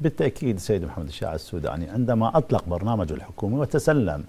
بالتأكيد سيد محمد الشاعر السوداني عندما أطلق برنامجه الحكومي وتسلم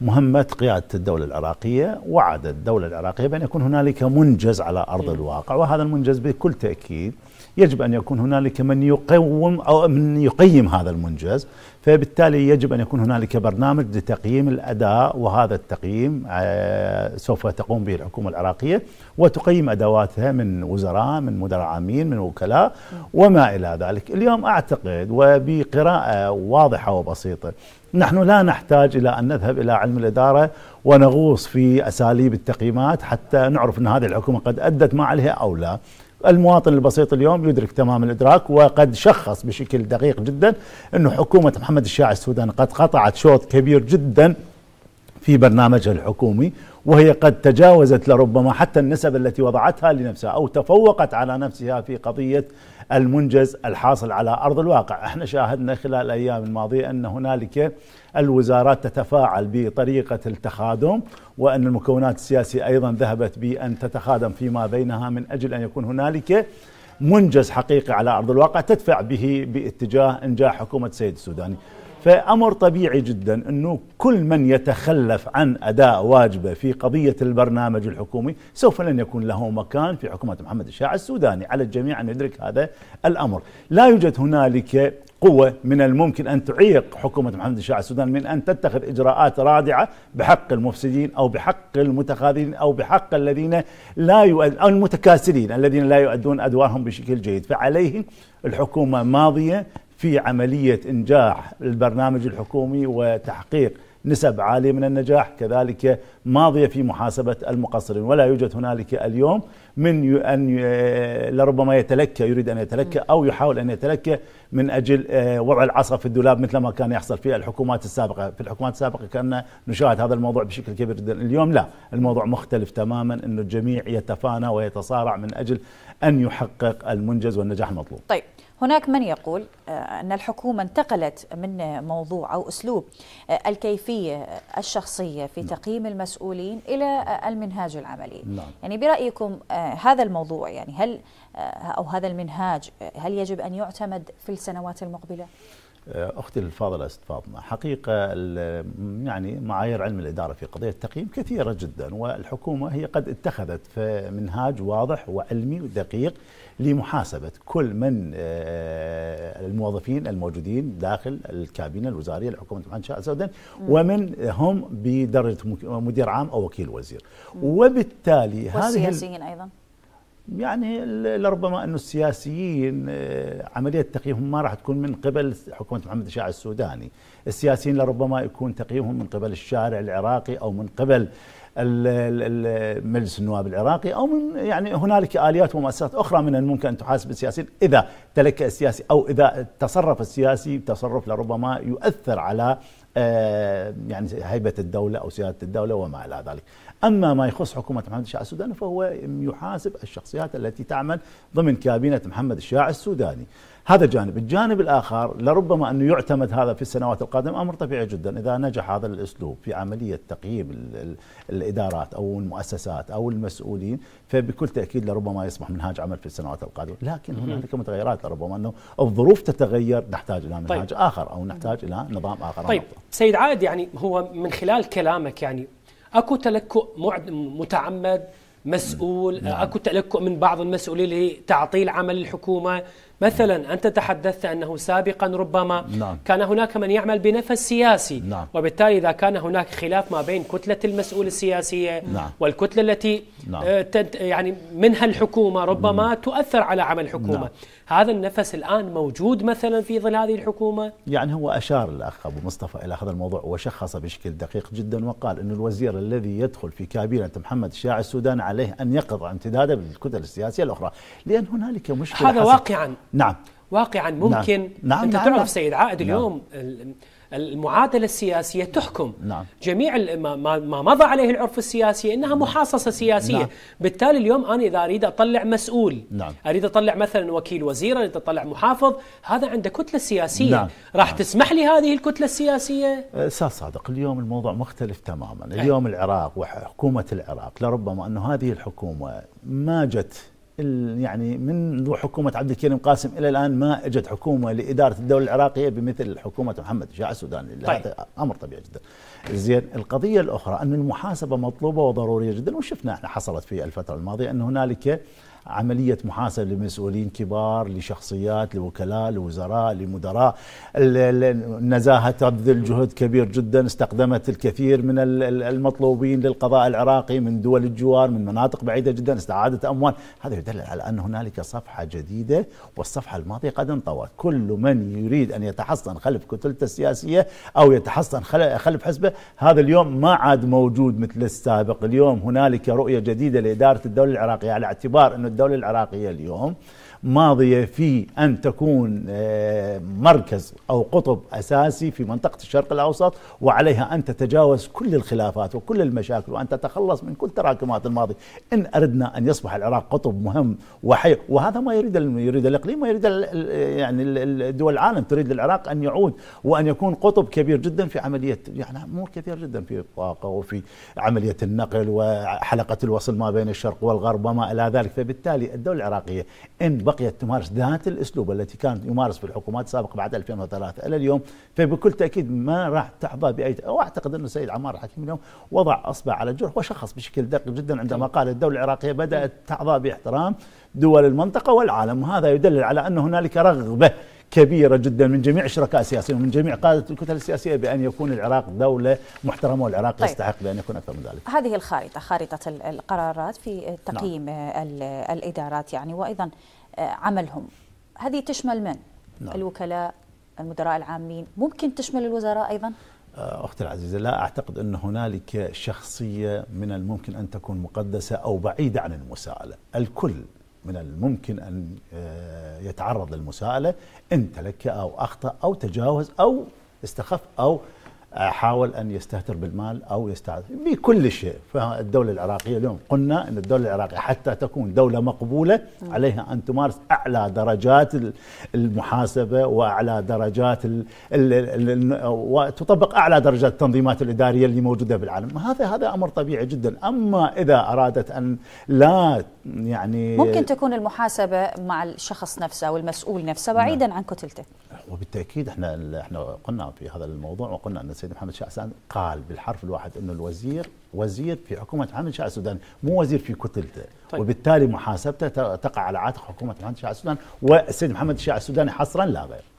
مهمة قيادة الدولة العراقية وعد الدولة العراقية بأن يكون هنالك منجز على أرض الواقع وهذا المنجز بكل تأكيد يجب أن يكون هنالك من يقوم أو من يقيم هذا المنجز فبالتالي يجب أن يكون هنالك برنامج لتقييم الأداء وهذا التقييم آه، سوف تقوم به الحكومة العراقية وتقيم أدواتها من وزراء من مدراء عامين من وكلاء وما إلى ذلك اليوم أعتقد وبقراءة واضحة وبسيطة نحن لا نحتاج إلى أن نذهب إلى علم الإدارة ونغوص في أساليب التقييمات حتى نعرف أن هذه الحكومة قد أدت ما عليها أو لا المواطن البسيط اليوم يدرك تمام الادراك وقد شخص بشكل دقيق جدا انه حكومه محمد الشاعر السوداني قد قطعت شوط كبير جدا في برنامجها الحكومي وهي قد تجاوزت لربما حتى النسب التي وضعتها لنفسها أو تفوقت على نفسها في قضية المنجز الحاصل على أرض الواقع احنا شاهدنا خلال الأيام الماضية أن هنالك الوزارات تتفاعل بطريقة التخادم وأن المكونات السياسية أيضا ذهبت بأن تتخادم فيما بينها من أجل أن يكون هنالك منجز حقيقي على أرض الواقع تدفع به باتجاه إنجاح حكومة سيد السوداني فأمر طبيعي جدا أنه كل من يتخلف عن أداء واجبه في قضية البرنامج الحكومي سوف لن يكون له مكان في حكومة محمد الشاع السوداني على الجميع أن يدرك هذا الأمر لا يوجد هنالك قوة من الممكن أن تعيق حكومة محمد الشاع السوداني من أن تتخذ إجراءات رادعة بحق المفسدين أو بحق المتخاذلين أو بحق الذين لا يؤد... أو المتكاسلين الذين لا يؤدون أدوارهم بشكل جيد فعليهم الحكومة ماضية في عملية إنجاح البرنامج الحكومي وتحقيق نسب عالية من النجاح كذلك ماضية في محاسبة المقصرين ولا يوجد هنالك اليوم من أن لربما يتلكى يريد أن يتلكى أو يحاول أن يتلكى من أجل آه، وضع العصا في الدولاب مثل ما كان يحصل في الحكومات السابقة في الحكومات السابقة كنا نشاهد هذا الموضوع بشكل كبير جدا اليوم لا الموضوع مختلف تماما أن الجميع يتفانى ويتصارع من أجل أن يحقق المنجز والنجاح المطلوب طيب هناك من يقول آه، أن الحكومة انتقلت من موضوع أو أسلوب آه، الكيفية الشخصية في نعم. تقييم المسؤولين إلى آه، المنهاج العملي نعم. يعني برأيكم هذا الموضوع يعني هل أو هذا المنهاج هل يجب أن يعتمد في السنوات المقبلة؟ آه، اختي الفاضله است فاطمه حقيقه يعني معايير علم الاداره في قضيه التقييم كثيره جدا والحكومه هي قد اتخذت منهاج واضح وعلمي ودقيق لمحاسبه كل من آه، الموظفين الموجودين داخل الكابينه الوزاريه لحكومه محمد شاه السودان ومن هم بدرجه مدير عام او وكيل وزير وبالتالي هذه والسياسيين ايضا يعني لربما انه السياسيين آه، عمليه تقييمهم ما راح تكون من قبل حكومه محمد الشاع السوداني، السياسيين لربما يكون تقييمهم من قبل الشارع العراقي او من قبل مجلس النواب العراقي او من يعني هنالك اليات ومؤسسات اخرى من الممكن ان تحاسب السياسيين اذا تلك السياسي او اذا تصرف السياسي تصرف لربما يؤثر على آه، يعني هيبه الدوله او سياده الدوله وما الى ذلك. اما ما يخص حكومه محمد الشاع السوداني فهو يحاسب الشخصيات التي تعمل ضمن كابينه محمد الشاع السوداني. هذا جانب الجانب الآخر لربما أنه يعتمد هذا في السنوات القادمة أمر طبيعي جدا إذا نجح هذا الأسلوب في عملية تقييم الإدارات أو المؤسسات أو المسؤولين فبكل تأكيد لربما يصبح منهاج عمل في السنوات القادمة لكن هنالك متغيرات لربما أنه الظروف تتغير نحتاج إلى طيب. منهاج طيب. آخر أو نحتاج إلى نظام آخر طيب أفضل. سيد عاد يعني هو من خلال كلامك يعني اكو تلكؤ متعمد مسؤول نعم. اكو تلكؤ من بعض المسؤولين لتعطيل عمل الحكومه مثلا أنت تحدثت أنه سابقا ربما نعم. كان هناك من يعمل بنفس سياسي نعم. وبالتالي إذا كان هناك خلاف ما بين كتلة المسؤول السياسية نعم. والكتلة التي نعم. آه، يعني منها الحكومة ربما نعم. تؤثر على عمل الحكومة نعم. هذا النفس الآن موجود مثلا في ظل هذه الحكومة يعني هو أشار الأخ أبو مصطفى إلى هذا الموضوع وشخص بشكل دقيق جدا وقال أن الوزير الذي يدخل في كابينة محمد الشاعر السوداني عليه أن يقضى امتداده بالكتل السياسية الأخرى لأن هنالك مشكلة هذا واقعا نعم واقعا نعم. ممكن نعم. نعم. انت نعم. تعرف نعم. سيد عائد نعم. اليوم المعادله السياسيه تحكم نعم. جميع ما مضى عليه العرف السياسي انها محاصصه سياسيه نعم. بالتالي اليوم انا اذا اريد اطلع مسؤول نعم. اريد اطلع مثلا وكيل وزير اريد اطلع محافظ هذا عنده كتله سياسيه نعم. راح نعم. تسمح لي هذه الكتله السياسيه أه، استاذ صادق اليوم الموضوع مختلف تماما اليوم العراق وحكومه العراق لربما انه هذه الحكومه ما جت يعني منذ حكومة عبد الكريم قاسم إلى الآن ما أجد حكومة لإدارة الدولة العراقية بمثل حكومة محمد شاع السوداني طيب. هذا أمر طبيعي جدا زين القضية الأخرى أن المحاسبة مطلوبة وضرورية جدا وشفنا احنا حصلت في الفترة الماضية أن هنالك عملية محاسبة لمسؤولين كبار لشخصيات لوكلاء لوزراء لمدراء النزاهة تبذل جهد كبير جدا استقدمت الكثير من المطلوبين للقضاء العراقي من دول الجوار من مناطق بعيدة جدا استعادت أموال هذا يدل على أن هنالك صفحة جديدة والصفحة الماضية قد انطوت كل من يريد أن يتحصن خلف كتلته السياسية أو يتحصن خلف حزبه هذا اليوم ما عاد موجود مثل السابق اليوم هنالك رؤية جديدة لإدارة الدولة العراقية على اعتبار أنه الدولة العراقية اليوم ماضيه في ان تكون آه، مركز او قطب اساسي في منطقه الشرق الاوسط وعليها ان تتجاوز كل الخلافات وكل المشاكل وان تتخلص من كل تراكمات الماضي ان اردنا ان يصبح العراق قطب مهم وحي وهذا ما يريد يريد الاقليم ويريد يعني الدول العالم تريد العراق ان يعود وان يكون قطب كبير جدا في عمليه يعني امور كثيره جدا في الطاقه وفي عمليه النقل وحلقه الوصل ما بين الشرق والغرب وما الى ذلك فبالتالي الدوله العراقيه ان بقيت تمارس ذات الاسلوب التي كانت يمارس في الحكومات السابقه بعد 2003 الى اليوم فبكل تاكيد ما راح تحظى باي واعتقد ان السيد عمار الحكيم اليوم وضع اصبع على الجرح وشخص بشكل دقيق جدا عندما قال الدوله العراقيه بدات تحظى باحترام دول المنطقه والعالم وهذا يدلل على ان هنالك رغبه كبيره جدا من جميع الشركاء السياسيين ومن جميع قاده الكتل السياسيه بان يكون العراق دوله محترمه والعراق طيب. يستحق بان يكون اكثر من ذلك. هذه الخارطه خارطه القرارات في تقييم نعم. الادارات يعني وايضا آه، عملهم هذه تشمل من؟ نعم. الوكلاء المدراء العامين ممكن تشمل الوزراء أيضا؟ آه، أختي العزيزة لا أعتقد أن هنالك شخصية من الممكن أن تكون مقدسة أو بعيدة عن المساءلة الكل من الممكن أن آه، يتعرض للمساءلة إن تلك أو أخطأ أو تجاوز أو استخف أو حاول ان يستهتر بالمال او يستعد بكل شيء فالدوله العراقيه اليوم قلنا ان الدوله العراقيه حتى تكون دوله مقبوله عليها ان تمارس اعلى درجات المحاسبه واعلى درجات الـ الـ الـ وتطبق اعلى درجات التنظيمات الاداريه اللي موجوده بالعالم هذا هذا امر طبيعي جدا اما اذا ارادت ان لا يعني ممكن تكون المحاسبه مع الشخص نفسه او المسؤول نفسه بعيدا نعم. عن كتلته وبالتاكيد احنا احنا قلنا في هذا الموضوع وقلنا ان السيد محمد شاه السوداني قال بالحرف الواحد انه الوزير وزير في حكومه محمد شاه السودان مو وزير في كتلته طيب. وبالتالي محاسبته تقع على عاتق حكومه محمد شاه السودان والسيد محمد شاه السوداني حصرا لا غير